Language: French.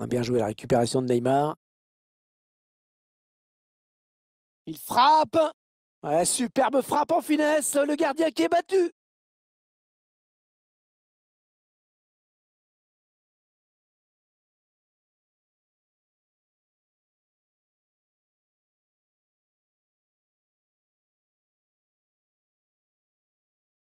On a bien joué la récupération de Neymar. Il frappe. Ouais, superbe frappe en finesse. Le gardien qui est battu.